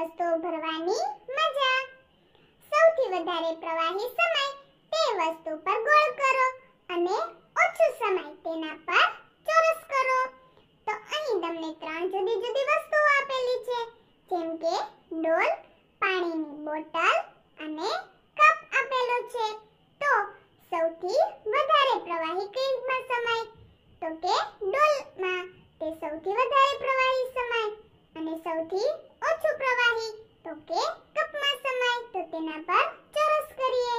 રસ્તો ભરવાની મજા સૌથી વધારે પ્રવાહી સમય તે વસ્તુ પર ગોળ કરો અને ઓછો સમય તેના પર ચોરસ કરો તો અહીં તમને ત્રણ જુદી જુદી વસ્તુઓ આપેલી છે જેમ કે ડોલ પાણીની બોટલ અને કપ આપેલો છે તો સૌથી વધારે પ્રવાહી ક્લિપમાં સમય તો કે ડોલમાં તે સૌથી વધારે પ્રવાહી સમય અને સૌથી ઓછું પ્રવાહી તો કે કપમાં સમાય તો તેના પર ચોરસ કરીએ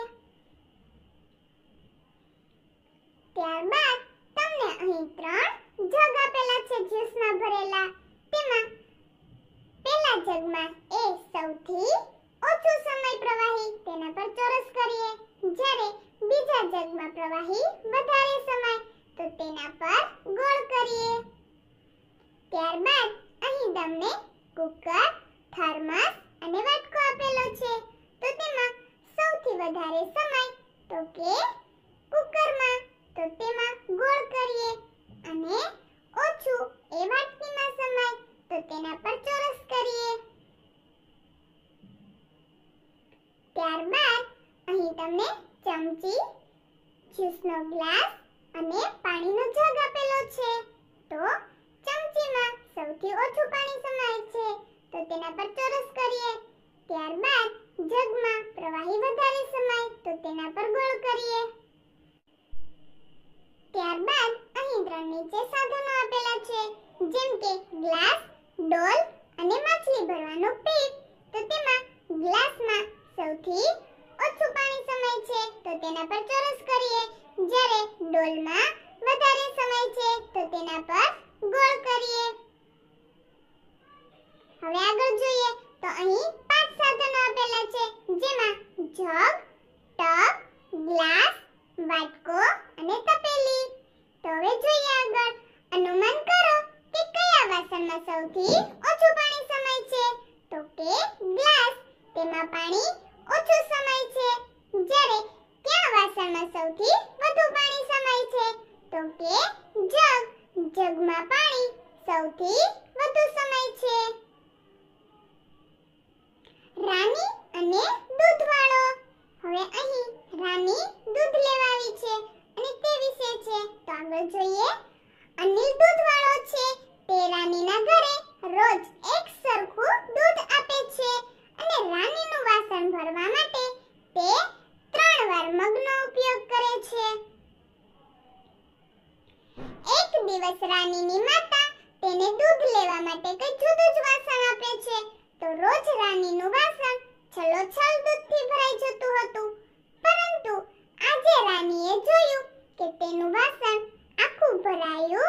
ત્યારબાદ તમને અહીં ત્રણ જગ આપેલા છે જ્યુસમાં ભરેલા તેમાં પહેલા જગમાં એ સૌથી ઓછો સમય પ્રવાહી તેના પર ચોરસ કરીએ જ્યારે બીજા જગમાં પ્રવાહી વધારે સમય તો તેના પર ગોળ કરીએ ત્યારબાદ અહીં તમને કુકર થર્મસ અને વાટકો આપેલો છે તો તેમાં સૌથી વધારે સમય તો કે કુકરમાં તો તેમાં ગોળ કરીએ અને ઓછું એ વાટકીમાં સમય તો તેના પર ચોરસ કરીએ ત્યારબાદ અહીં તમને ચમચી જ્યુસનો ગ્લાસ અને પાણીનો જગ આપેલો છે તો ચમચીમાં સૌથી ઓછું પાણી સમાય છે તો તેના પર ચોરસ કરીએ ત્યારબાદ જગમાં પ્રવાહી વધારે સમાય તો તેના પર ગોળ કરીએ ત્યારબાદ અહીં ત્રણ નીચે સાધનો આપેલા છે જેમ કે ગ્લાસ ડોલ અને માછલી ભરવાનો પીપ તો તેમાં ગ્લાસમાં સૌથી ઓછું પાણી સમાય છે તો તેના પર ચોરસ કરીએ જ્યારે ડોલમાં વધારે સમય છે તો તેના પર ગોળ કરીએ હવે આગળ જોઈએ તો અહીં પાંચ સાધનો આપેલા છે જેમાં જગ ટબ ગ્લાસ વાટકો અને તપેલી તો હવે જોઈએ આગળ અનુમાન કરો કે કયા વાસણમાં સૌથી ઓછું પાણી સમય છે તો કે ગ્લાસ તેમાં પાણી દિવસ રાણીની માતા તેને દૂધ લેવા માટે કઈ જુદું જ વાસણ આપે છે તો રોજ રાણીનું વાસણ છલો છલોછલ દૂધથી ભરાઈ જતું હતું પરંતુ આજે રાણીએ જોયું કે તેનું વાસણ આખું ભરાયું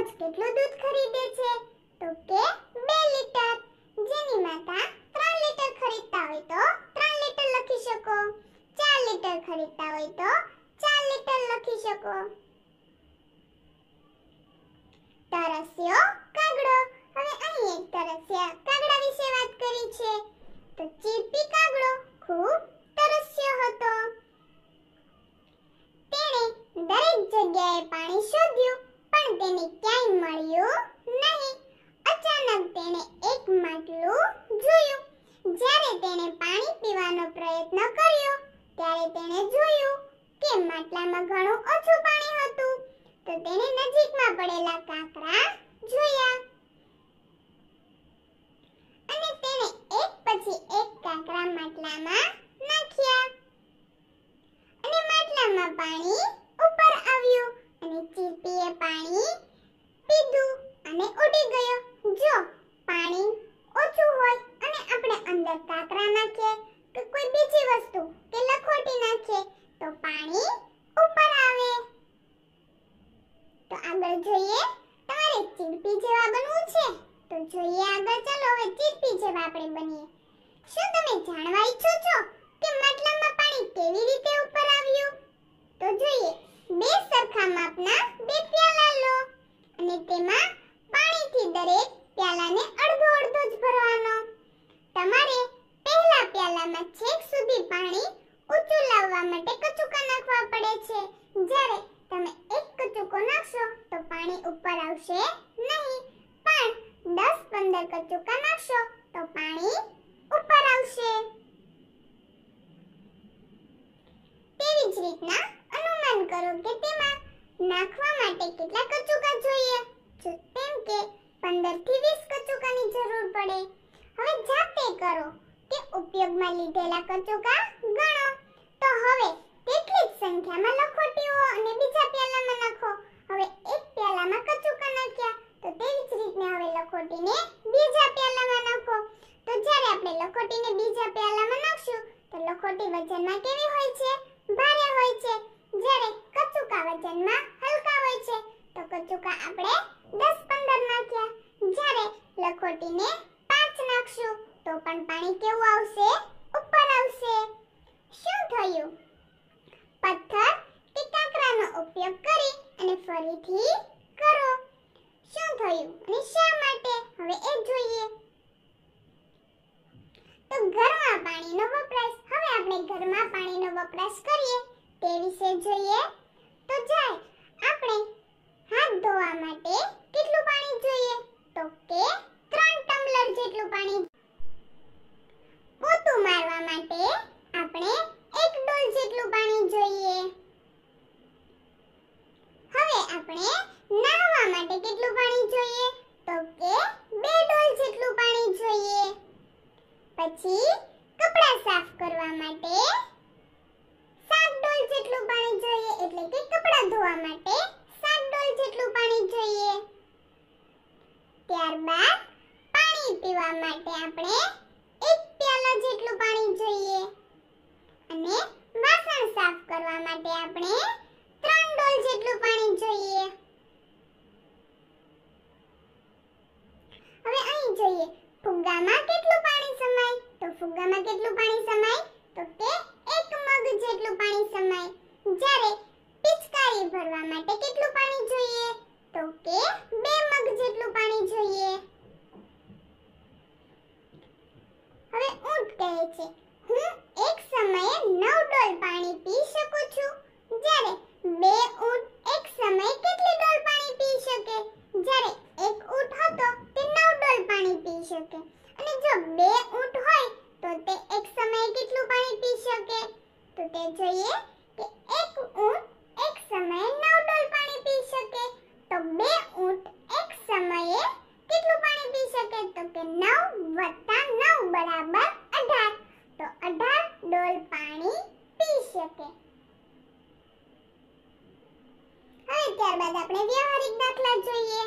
રોજ કેટલું દૂધ ખરીદે છે પ્રયત્ન કર્યો ત્યારે તેણે જોયું કે માટલામાં ઘણું ઓછું પાણી હતું તો તેણે નજીકમાં પડેલા કાંકરા જોયા અને તેણે એક પછી એક કાંકરા માટલામાં નાખ્યા અને માટલામાં પાણી ઉપર આવ્યું બરાબર ચાલો હવે ચીપી જેવા આપણે બનીએ શું તમે જાણવા ઈચ્છો છો કે માટલામાં પાણી કેવી રીતે ઉપર આવ્યું તો જોઈએ બે સરખા માપના બે પ્યાલા લો અને તેમાં પાણીથી દરેક પ્યાલાને અડધો અડધો જ ભરવાનો તમારે પહેલા પ્યાલામાં છેક સુધી પાણી કેટલા કચુકા જોઈએ તેમ કે 15 થી 20 કચુકાની જરૂર પડે હવે જાતે કરો કે ઉપયોગમાં લીધેલા કચુકા ગણો તો હવે તેટલી સંખ્યામાં સંખ્યામાં લખોટીઓ અને બીજા પ્યાલામાં નાખો હવે એક પ્યાલામાં કચુકા નાખ્યા તો તેવી જ રીતને હવે લખોટીને બીજા પ્યાલામાં નાખો તો જ્યારે આપણે લખોટીને બીજા પ્યાલામાં નાખશું તો લખોટી વજનમાં કેવી હોય છે ભારે હોય છે જ્યારે કચુકા વજનમાં કચુકા આપણે 10 15 નાખ્યા જ્યારે લખોટીને 5 નાખશું તો પણ પાણી કેવું આવશે ઉપર આવશે શું થયું પથ્થર કે કાંકરાનો ઉપયોગ કરી અને ફરીથી કરો શું થયું અને શા માટે હવે એ જોઈએ તો ઘરમાં પાણીનો વપરાશ હવે આપણે ઘરમાં પાણીનો વપરાશ કરીએ તે વિશે જોઈએ તો જાય આપણે હાથ ધોવા માટે કેટલું પાણી જોઈએ તો કે 3 ટમ્બલર જેટલું પાણી પોતું મારવા માટે આપણે 1 ડોલ જેટલું પાણી જોઈએ હવે આપણે નાહવા માટે કેટલું પાણી જોઈએ તો કે બે ડોલ જેટલું પાણી જોઈએ પછી કપડાં સાફ કરવા માટે 7 ડોલ જેટલું પાણી જોઈએ એટલે કે કપડાં ધોવા માટે જેટલું પાણી જોઈએ ત્યારબાદ પાણી પીવા માટે આપણે એક પ્યાલો જેટલું પાણી જોઈએ અને વાસણ સાફ કરવા માટે આપણે ત્રણ ડોલ જેટલું પાણી જોઈએ જોઈએ કે એક ઊંટ એક સમયે નવ ડોલ પાણી પી શકે તો બે ઊંટ એક સમયે કેટલું પાણી પી શકે તો કે 9 વત્તા 9 બરાબર 18 તો 18 ડોલ પાણી પી શકે હવે ત્યારબાદ આપણે વ્યવહારિક દાખલા જોઈએ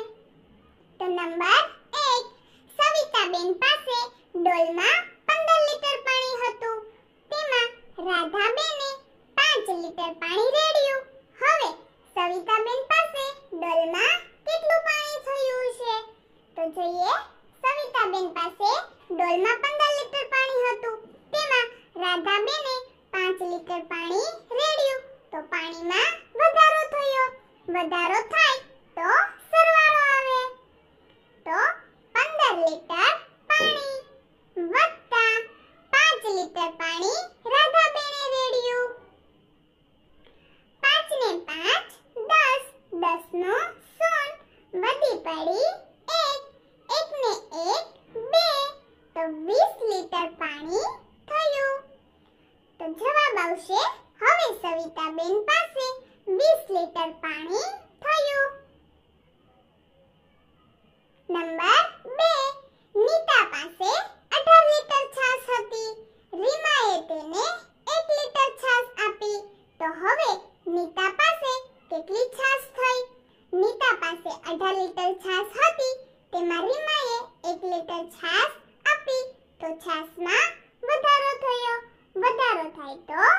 તો નંબર 1 સવિતાબેન પાસે ડોલમાં પંદર લીટર પાણી હતું તેમાં રાધાબેન લીટર પાણી રેડ્યું હવે સવિતાબેન પાસે ડોલમાં કેટલું પાણી થયું છે તો જોઈએ સવિતાબેન પાસે ડોલમાં 15 લીટર પાણી હતું તેમાં રાધાબેને 5 લીટર પાણી રેડ્યું તો પાણીમાં વધારો થયો વધારો થાય તો સરવાળો આવે તો 15 લીટર પાણી વત્તા 5 લીટર પાણી રાધા પાણી થયું નંબર 2 નીતા પાસે 18 લિટર છાશ હતી રીમાએ તેને 1 લિટર છાશ આપી તો હવે નીતા પાસે કેટલી છાશ થઈ નીતા પાસે અઢાર લિટર છાશ હતી તેમાં રીમાએ એક લિટર છાશ આપી તો છાશમાં વધારો થયો વધારો થાય તો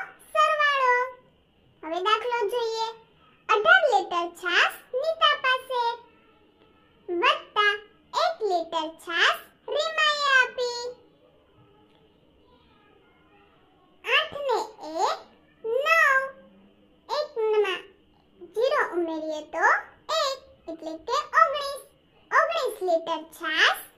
The chest.